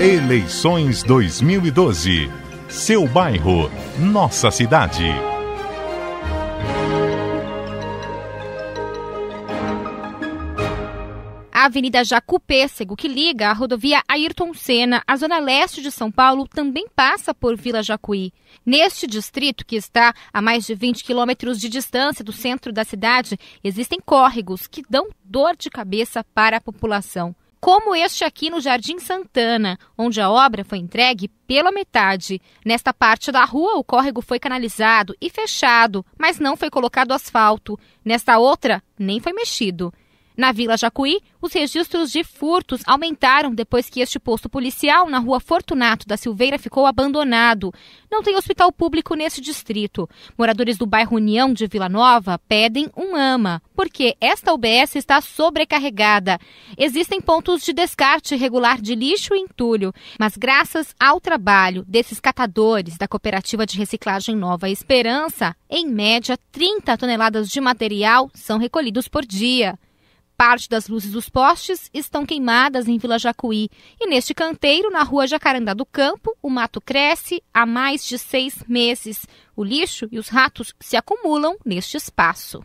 Eleições 2012. Seu bairro, nossa cidade. A Avenida Jacu Pêssego, que liga a rodovia Ayrton Senna à zona leste de São Paulo, também passa por Vila Jacuí. Neste distrito, que está a mais de 20 quilômetros de distância do centro da cidade, existem córregos que dão dor de cabeça para a população como este aqui no Jardim Santana, onde a obra foi entregue pela metade. Nesta parte da rua, o córrego foi canalizado e fechado, mas não foi colocado asfalto. Nesta outra, nem foi mexido. Na Vila Jacuí, os registros de furtos aumentaram depois que este posto policial na rua Fortunato da Silveira ficou abandonado. Não tem hospital público nesse distrito. Moradores do bairro União de Vila Nova pedem um AMA, porque esta UBS está sobrecarregada. Existem pontos de descarte regular de lixo e entulho, mas graças ao trabalho desses catadores da Cooperativa de Reciclagem Nova Esperança, em média 30 toneladas de material são recolhidos por dia. Parte das luzes dos postes estão queimadas em Vila Jacuí. E neste canteiro, na rua Jacarandá do Campo, o mato cresce há mais de seis meses. O lixo e os ratos se acumulam neste espaço.